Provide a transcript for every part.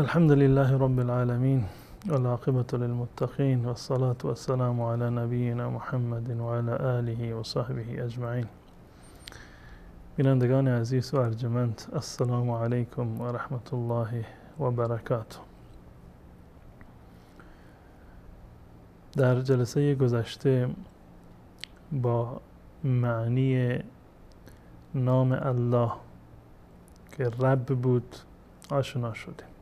الحمد لله رب العالمين والعاقبة للمتقين والصلاة والسلام على نبينا محمد وعلى آله وصحبه أجمعين بینندگان عزیز و ارجمند السلام عليكم ورحمة الله وبركاته در جلسه گذشته با معنی نام الله که رب بود آشنا شدیم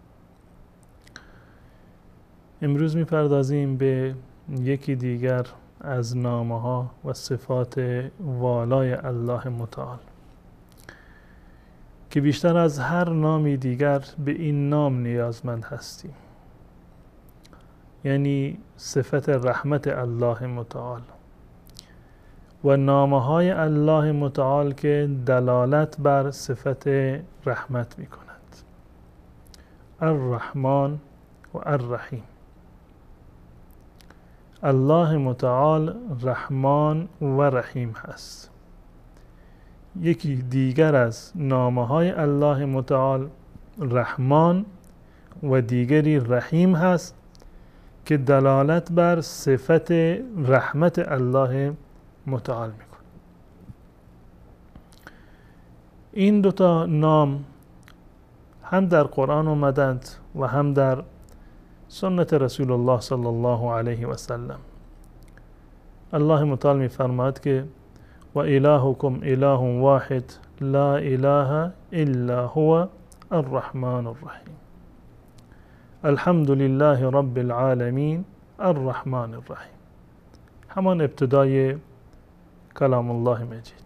امروز میپردازیم به یکی دیگر از نامه ها و صفات والای الله متعال که بیشتر از هر نامی دیگر به این نام نیازمند هستیم یعنی صفت رحمت الله متعال و نامه های الله متعال که دلالت بر صفت رحمت می کند الرحمن و الرحیم الله متعال رحمان و رحیم هست یکی دیگر از نامه های الله متعال رحمان و دیگری رحیم هست که دلالت بر صفت رحمت الله متعال میکنه این دوتا نام هم در قرآن اومدند و هم در سنة رسول الله صلى الله عليه وسلم الله متعال می فرماد که اله واحد لا اله الا هو الرحمن الرحيم الحمد لله رب العالمين الرحمن الرحيم همان ابتدای کلام الله مجید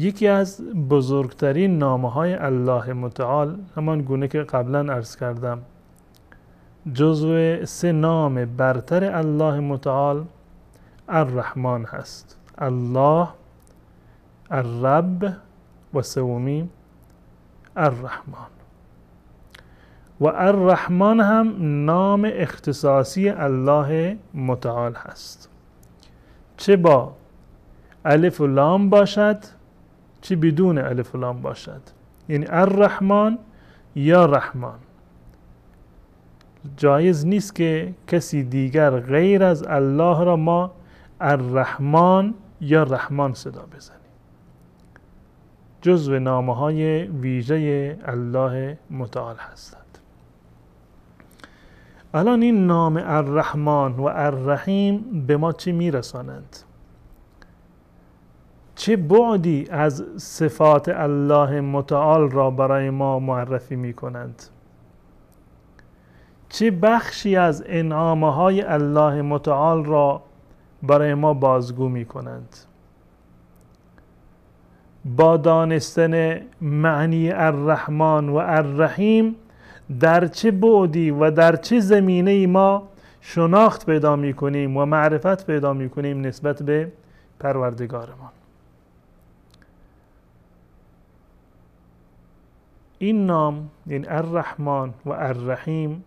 یکی از بزرگترین نامه های الله متعال همان گونه که قبلا عرض کردم جزو سه نام برتر الله متعال الرحمن هست الله الرب و سومی الرحمن و الرحمن هم نام اختصاصی الله متعال هست چه با الف و لام باشد چی بدون الف لام باشد یعنی الرحمن یا رحمان جایز نیست که کسی دیگر غیر از الله را ما الرحمن یا رحمان صدا بزنیم جزو نامه های ویژه الله متعال هستند الان این نام الرحمن و الرحیم به ما چی میرسانند؟ چه بعدی از صفات الله متعال را برای ما معرفی می کنند چه بخشی از انعامه های الله متعال را برای ما بازگو می کنند با دانستن معنی الرحمن و الرحیم در چه بعدی و در چه زمینه ای ما شناخت پیدا می کنیم و معرفت پیدا می کنیم نسبت به پروردگارمان این نام این یعنی الرحمن و الرحیم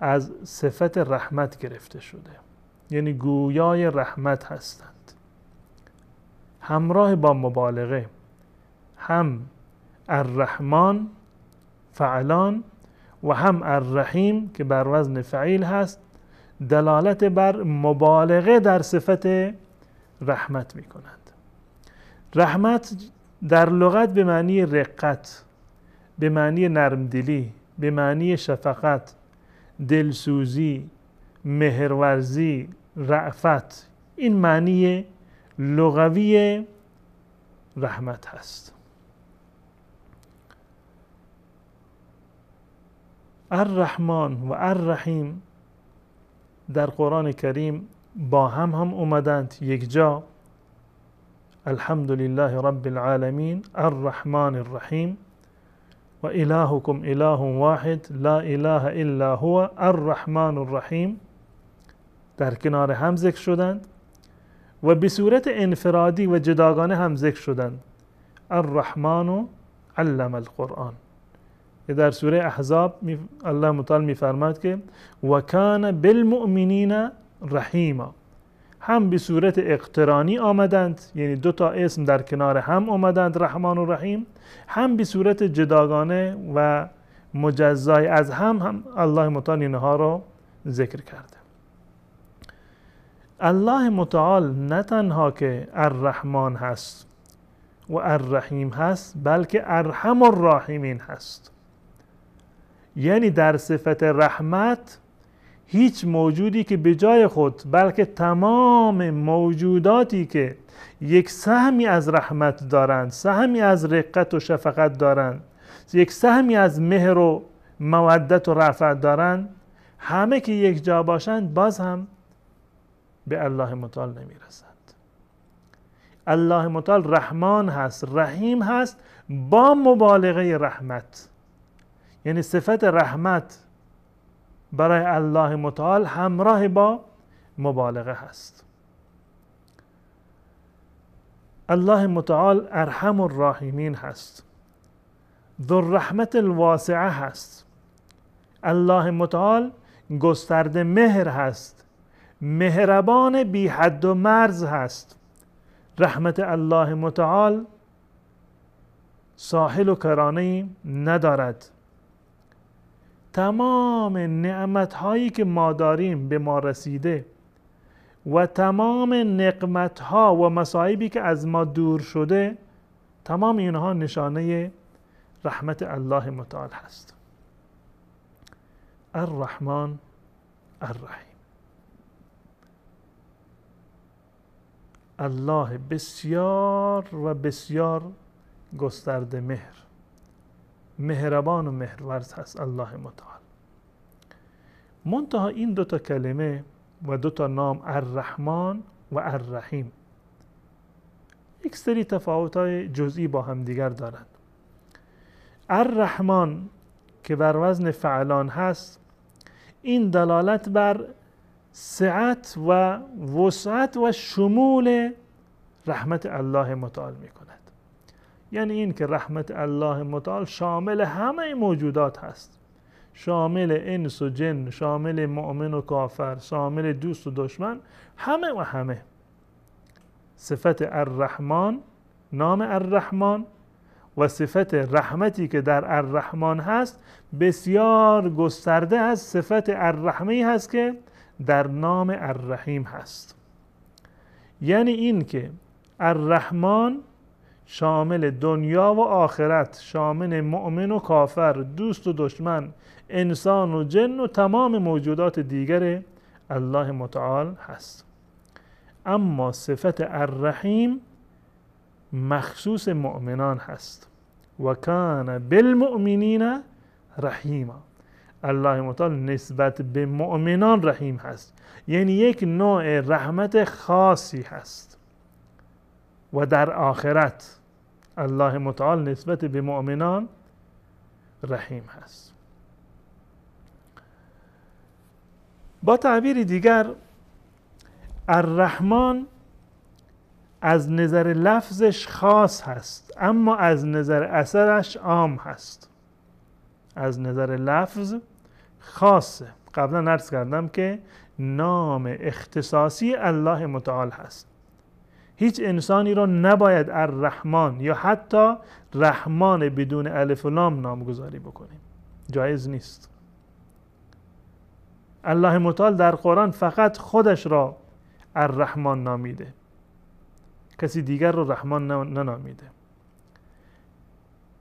از صفت رحمت گرفته شده یعنی گویای رحمت هستند همراه با مبالغه هم الرحمن فعلان و هم الرحیم که بر وزن فعیل هست دلالت بر مبالغه در صفت رحمت می کند رحمت در لغت به معنی رقت به معنی نرمدلی به معنی شفقت دلسوزی مهرورزی رعفت این معنی لغوی رحمت هست الرحمن و الرحیم در قرآن کریم با هم هم اومدند یک جا الحمد لله رب العالمین الرحمن الرحیم وإلهكم إله واحد لا إله إلا هو الرحمن الرحيم در کنار هم ذکر شدند و به صورت انفرادی و جداگانه هم ذکر شدند الرحمن علم القرآن در سوره احزاب الله مطال میفرماد که و کان بالمؤمنین رحیما هم به صورت اقترانی آمدند یعنی دو تا اسم در کنار هم آمدند رحمان و رحیم هم به صورت جداگانه و مجزای از هم هم الله متعال اینها رو ذکر کرده الله متعال نه تنها که الرحمن هست و الرحیم هست بلکه ارحم الراحمین هست یعنی در صفت رحمت هیچ موجودی که به جای خود بلکه تمام موجوداتی که یک سهمی از رحمت دارند سهمی از رقت و شفقت دارند یک سهمی از مهر و مودت و رفعت دارند همه که یک جا باشند باز هم به الله متعال نمیرسند الله متعال رحمان هست رحیم هست با مبالغه رحمت یعنی صفت رحمت برای الله متعال همراه با مبالغه هست الله متعال ارحم الراحمین هست ذو رحمت الواسعه هست الله متعال گسترده مهر هست مهربان بی حد و مرز هست رحمت الله متعال ساحل و کرانه ندارد تمام نعمت هایی که ما داریم به ما رسیده و تمام نقمت ها و مصائبی که از ما دور شده تمام اینها نشانه رحمت الله متعال هست الرحمن الرحیم الله بسیار و بسیار گسترده مهر مهربان و مهرورز هست الله متعال منتها این تا کلمه و دوتا نام الرحمن و الرحیم یک سری تفاوت های جزئی با هم دیگر دارند الرحمن که بر وزن فعلان هست این دلالت بر سعت و وسعت و شمول رحمت الله متعال می کند یعنی این که رحمت الله متعال شامل همه موجودات هست شامل انس و جن شامل مؤمن و کافر شامل دوست و دشمن همه و همه صفت الرحمن نام الرحمن و صفت رحمتی که در الرحمن هست بسیار گسترده است. صفت الرحمی هست که در نام الرحیم هست یعنی این که الرحمن شامل دنیا و آخرت شامل مؤمن و کافر دوست و دشمن انسان و جن و تمام موجودات دیگر الله متعال هست اما صفت الرحیم مخصوص مؤمنان هست و کان بالمؤمنین رحیما الله متعال نسبت به مؤمنان رحیم هست یعنی یک نوع رحمت خاصی هست و در آخرت الله متعال نسبت به مؤمنان رحیم هست با تعبیر دیگر الرحمن از نظر لفظش خاص هست اما از نظر اثرش عام هست از نظر لفظ خاصه قبلا عرض کردم که نام اختصاصی الله متعال هست هیچ انسانی را نباید الرحمن یا حتی رحمان بدون الف و لام نامگذاری بکنیم جایز نیست الله متعال در قرآن فقط خودش را الرحمن نامیده کسی دیگر رو رحمان ننامیده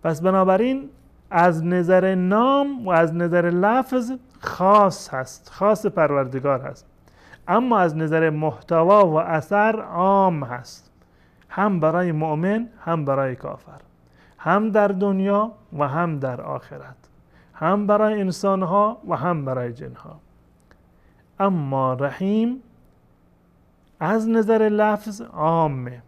پس بنابراین از نظر نام و از نظر لفظ خاص هست خاص پروردگار هست اما از نظر محتوا و اثر عام هست هم برای مؤمن هم برای کافر هم در دنیا و هم در آخرت هم برای انسانها و هم برای جنها اما رحیم از نظر لفظ عامه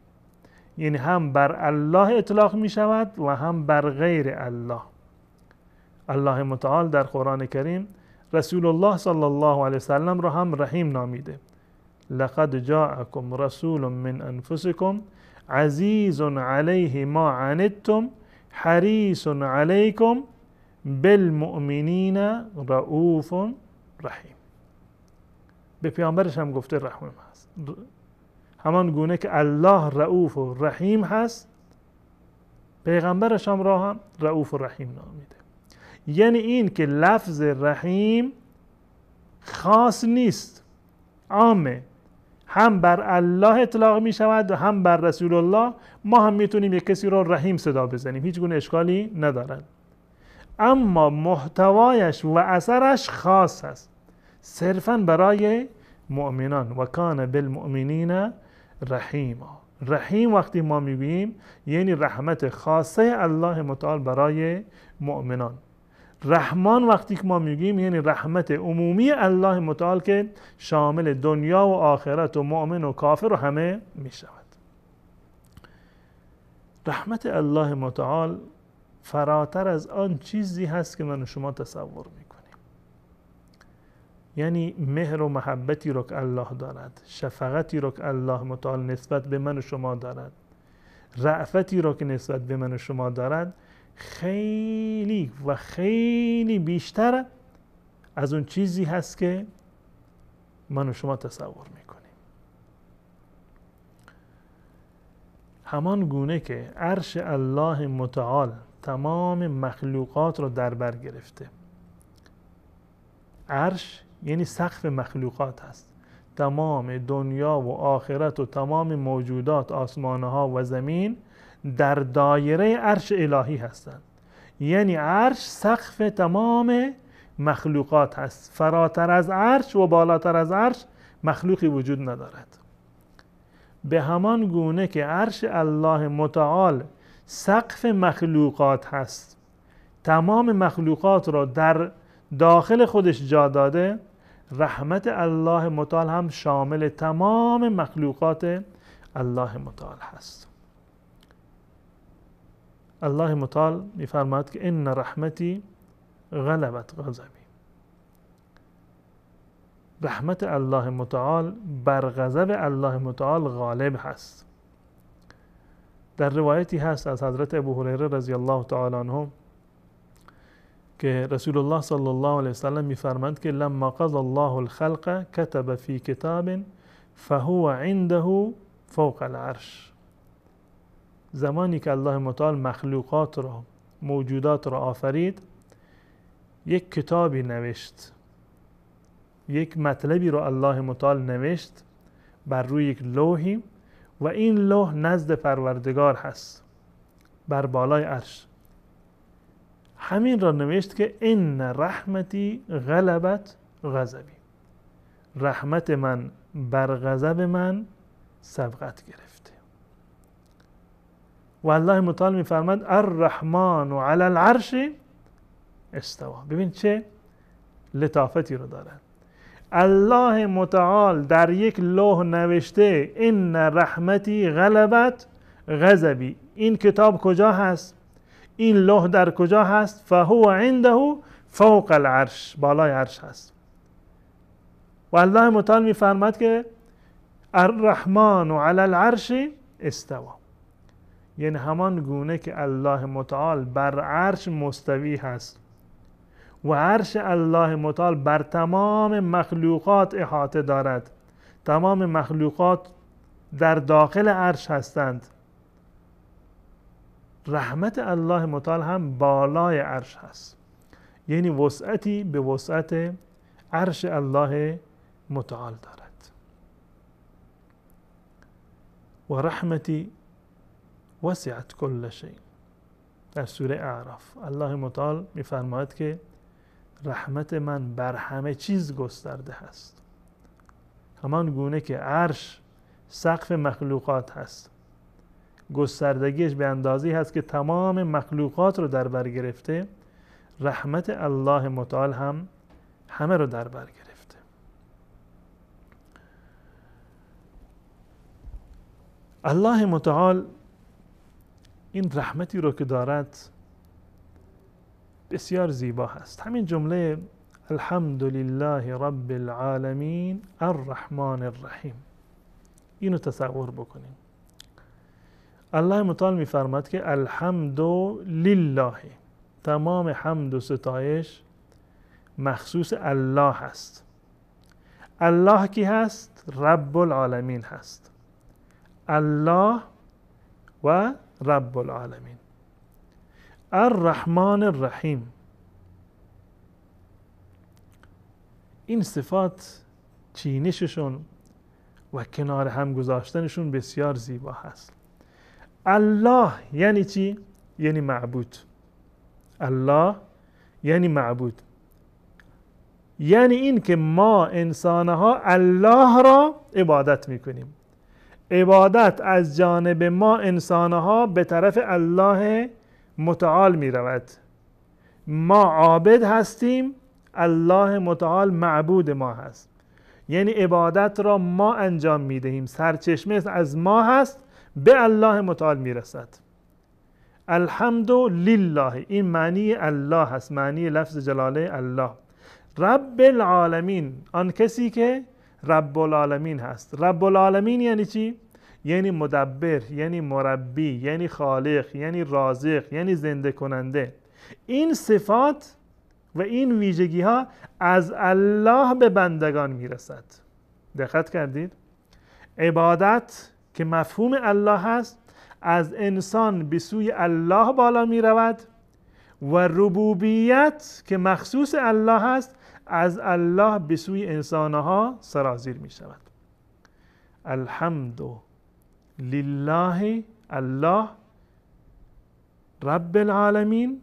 یعنی هم بر الله اطلاق می شود و هم بر غیر الله الله متعال در قرآن کریم رسول الله صلی الله علیه وسلم را هم رحیم نامیده لقد جاءکم رسول من انفسکم عزیز علیه ما عنتم حریص علیکم بالمؤمنین رؤوف رحیم به پیامبرش هم گفته رحم هست همان گونه که الله رؤوف و رحیم هست پیغمبرش هم را هم رؤوف و رحیم نامیده یعنی این که لفظ رحیم خاص نیست عامه هم بر الله اطلاق می شود و هم بر رسول الله ما هم میتونیم یک کسی را رحیم صدا بزنیم هیچ گونه اشکالی ندارد اما محتوایش و اثرش خاص است صرفا برای مؤمنان و کان بالمؤمنین رحیما رحیم وقتی ما میگوییم یعنی رحمت خاصه الله متعال برای مؤمنان رحمان وقتی که ما میگیم یعنی رحمت عمومی الله متعال که شامل دنیا و آخرت و مؤمن و کافر و همه میشود رحمت الله متعال فراتر از آن چیزی هست که من و شما تصور میکنیم یعنی مهر و محبتی رو که الله دارد شفقتی رو که الله متعال نسبت به من و شما دارد رعفتی رو که نسبت به من و شما دارد خیلی و خیلی بیشتر از اون چیزی هست که من و شما تصور میکنیم همان گونه که عرش الله متعال تمام مخلوقات رو در بر گرفته عرش یعنی سقف مخلوقات هست تمام دنیا و آخرت و تمام موجودات آسمانه ها و زمین در دایره عرش الهی هستند یعنی عرش سقف تمام مخلوقات هست فراتر از عرش و بالاتر از عرش مخلوقی وجود ندارد به همان گونه که عرش الله متعال سقف مخلوقات هست تمام مخلوقات را در داخل خودش جا داده رحمت الله متعال هم شامل تمام مخلوقات الله متعال هست الله متعال میفرماد که ان رحمتی غلبت غضبی رحمت الله متعال بر غضب الله متعال غالب هست در روایتی هست از حضرت ابو هریره رضی الله تعالی عنه که رسول الله صلی الله علیه وسلم ک که لما قضى الله الخلق كتب في كتاب فهو عنده فوق العرش زمانی که الله متعال مخلوقات را موجودات را آفرید یک کتابی نوشت یک مطلبی را الله متعال نوشت بر روی یک لوحی و این لوح نزد پروردگار هست بر بالای عرش همین را نوشت که ان رحمتی غلبت غذبی رحمت من بر غضب من سبقت گرفت و الله متعال میفرماد الرحمن و علی العرش استوا ببین چه لطافتی رو داره الله متعال در یک لوح نوشته این رحمتی غلبت غضبی این کتاب کجا هست این لوح در کجا هست فهو عنده فوق العرش بالای عرش هست و الله متعال میفرماید که الرحمن و علی العرش استوا یعنی همان گونه که الله متعال بر عرش مستوی هست و عرش الله متعال بر تمام مخلوقات احاطه دارد تمام مخلوقات در داخل عرش هستند رحمت الله متعال هم بالای عرش هست یعنی وسعتی به وسعت عرش الله متعال دارد و رحمتی وسعت کل شی در سوره اعراف الله متعال میفرماید که رحمت من بر همه چیز گسترده هست همان گونه که عرش سقف مخلوقات هست گستردگیش به اندازی هست که تمام مخلوقات رو در بر گرفته رحمت الله متعال هم همه رو در بر گرفته الله متعال این رحمتی رو که دارد بسیار زیبا هست همین جمله الحمد لله رب العالمین الرحمن الرحیم اینو تصور بکنیم الله متعال میفرماد که الحمد لله تمام حمد و ستایش مخصوص الله هست الله کی هست؟ رب العالمین هست الله و رب العالمین الرحمن الرحیم این صفات چینششون و کنار هم گذاشتنشون بسیار زیبا هست الله یعنی چی؟ یعنی معبود الله یعنی معبود یعنی این که ما انسانها الله را عبادت میکنیم عبادت از جانب ما انسانها به طرف الله متعال می رود ما عابد هستیم الله متعال معبود ما هست یعنی عبادت را ما انجام می دهیم سرچشمه از ما هست به الله متعال می رسد الحمد لله این معنی الله هست معنی لفظ جلاله الله رب العالمین آن کسی که رب العالمین هست رب العالمین یعنی چی؟ یعنی مدبر یعنی مربی یعنی خالق یعنی رازق یعنی زنده کننده این صفات و این ویژگی ها از الله به بندگان میرسد دقت کردید عبادت که مفهوم الله هست از انسان به سوی الله بالا می رود و ربوبیت که مخصوص الله هست از الله به سوی انسانها سرازیر می شود الحمد لله الله رب العالمین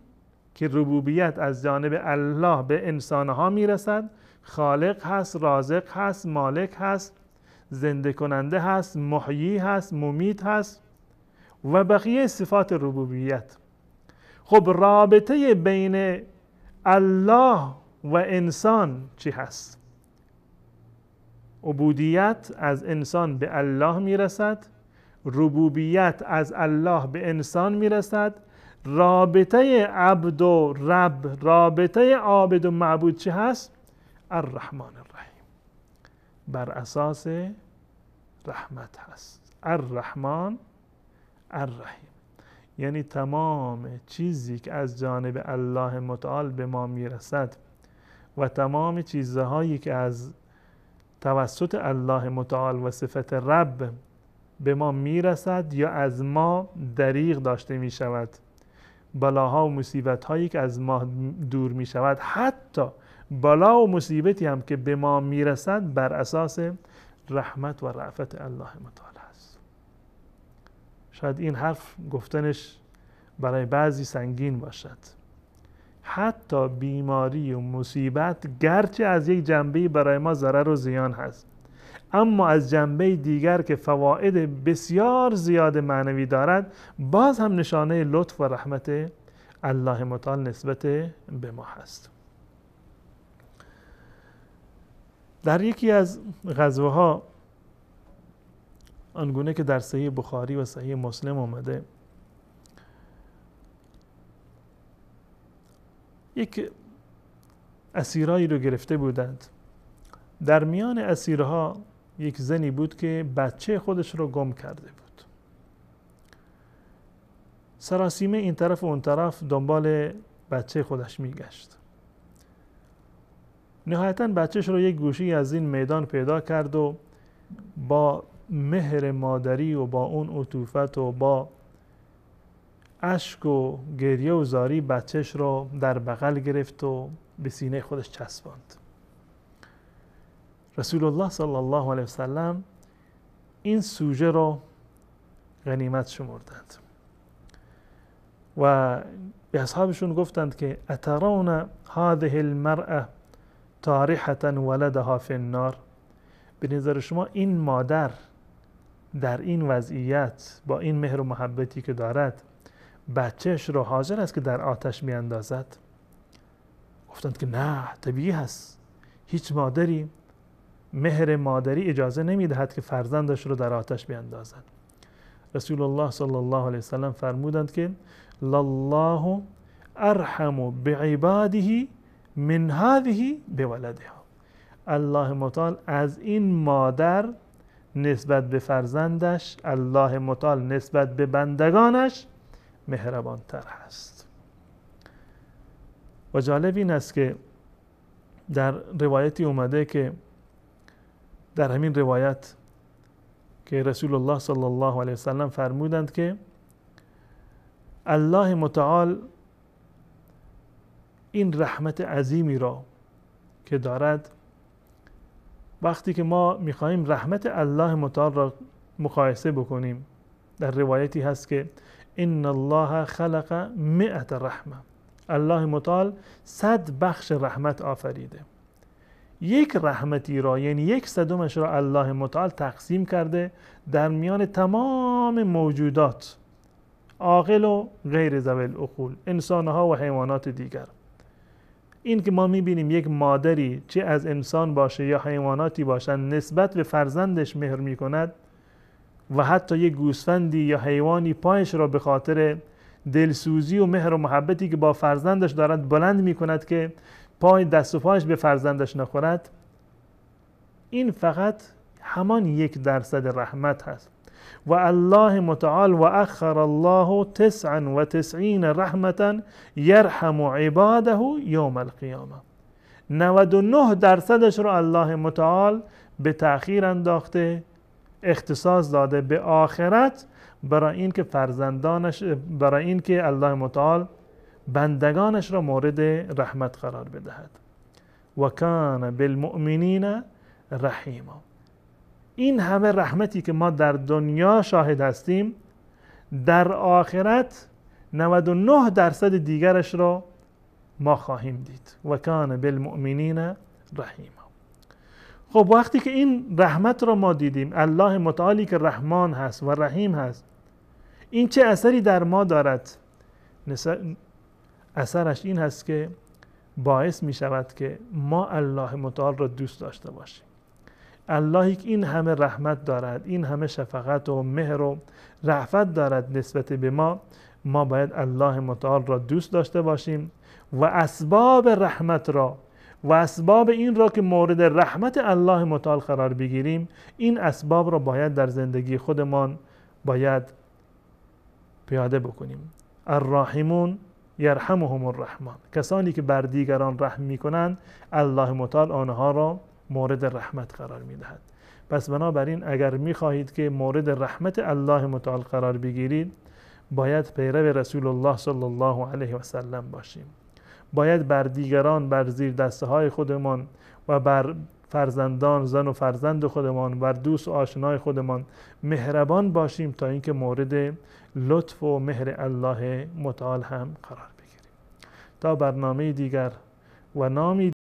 که ربوبیت از جانب الله به انسانها میرسد خالق هست رازق هست مالک هست زنده کننده هست محیی هست ممیت هست و بقیه صفات ربوبیت خب رابطه بین الله و انسان چی هست؟ عبودیت از انسان به الله میرسد ربوبیت از الله به انسان میرسد رابطه عبد و رب رابطه عابد و معبود چه هست؟ الرحمن الرحیم بر اساس رحمت هست الرحمن الرحیم یعنی تمام چیزی که از جانب الله متعال به ما میرسد و تمام چیزهایی که از توسط الله متعال و صفت رب به ما میرسد یا از ما دریغ داشته می شود بلاها و مصیبت هایی که از ما دور می شود حتی بلا و مصیبتی هم که به ما میرسد بر اساس رحمت و رعفت الله متعال است شاید این حرف گفتنش برای بعضی سنگین باشد حتی بیماری و مصیبت گرچه از یک جنبه برای ما ضرر و زیان هست اما از جنبه دیگر که فواید بسیار زیاد معنوی دارد باز هم نشانه لطف و رحمت الله متعال نسبت به ما هست در یکی از غزوه ها آنگونه که در صحیح بخاری و صحیح مسلم آمده یک اسیرایی رو گرفته بودند در میان اسیرها یک زنی بود که بچه خودش رو گم کرده بود سراسیمه این طرف و اون طرف دنبال بچه خودش میگشت نهایتا بچهش رو یک گوشی از این میدان پیدا کرد و با مهر مادری و با اون عطوفت و با اشک و گریه و زاری بچهش رو در بغل گرفت و به سینه خودش چسباند رسول الله صلی الله علیه وسلم این سوژه رو غنیمت شمردند و به اصحابشون گفتند که اترون هذه المرأه تاریحتا ولدها فی النار به نظر شما این مادر در این وضعیت با این مهر و محبتی که دارد بچهش رو حاضر است که در آتش میاندازد گفتند که نه طبیعی هست هیچ مادری مهر مادری اجازه نمیدهد که فرزندش رو در آتش بیندازد رسول الله صلی الله علیه وسلم فرمودند که لله ارحم بعباده من هذه بولدها الله مطال از این مادر نسبت به فرزندش الله مطال نسبت به بندگانش مهربان تر هست و جالب این است که در روایتی اومده که در همین روایت که رسول الله صلی الله علیه وسلم فرمودند که الله متعال این رحمت عظیمی را که دارد وقتی که ما میخواهیم رحمت الله متعال را مقایسه بکنیم در روایتی هست که ان الله خلق مئت رحمه الله متعال صد بخش رحمت آفریده یک رحمتی را یعنی یک صدومش را الله متعال تقسیم کرده در میان تمام موجودات عاقل و غیر زویل اخول انسانها و حیوانات دیگر این که ما میبینیم یک مادری چه از انسان باشه یا حیواناتی باشن نسبت به فرزندش مهر میکند و حتی یک گوسفندی یا حیوانی پایش را به خاطر دلسوزی و مهر و محبتی که با فرزندش دارد بلند میکند که پای دست و پایش به فرزندش نخورد این فقط همان یک درصد رحمت هست و الله متعال و اخر الله تسعا و تسعین رحمتا یرحم عباده یوم القیامه 99 درصدش رو الله متعال به تأخیر انداخته اختصاص داده به آخرت برای اینکه فرزندانش برای اینکه الله متعال بندگانش را مورد رحمت قرار بدهد و کان بالمؤمنین رحیما این همه رحمتی که ما در دنیا شاهد هستیم در آخرت 99 درصد دیگرش را ما خواهیم دید و کان بالمؤمنین رحیما خب وقتی که این رحمت را ما دیدیم الله متعالی که رحمان هست و رحیم هست این چه اثری در ما دارد اثرش این هست که باعث می شود که ما الله متعال را دوست داشته باشیم اللهی که این همه رحمت دارد این همه شفقت و مهر و رحمت دارد نسبت به ما ما باید الله متعال را دوست داشته باشیم و اسباب رحمت را و اسباب این را که مورد رحمت الله متعال قرار بگیریم این اسباب را باید در زندگی خودمان باید پیاده بکنیم الراحمون یرحمهم الرحمن کسانی که بر دیگران رحم میکنند الله متعال آنها را مورد رحمت قرار میدهد پس بنابراین اگر میخواهید که مورد رحمت الله متعال قرار بگیرید باید پیرو رسول الله صلی الله علیه و سلم باشیم باید بر دیگران بر زیر دسته های خودمان و بر فرزندان زن و فرزند خودمان بر دوست و آشنای خودمان مهربان باشیم تا اینکه مورد لطف و مهر الله متعال هم قرار بگیریم تا برنامه دیگر و نامی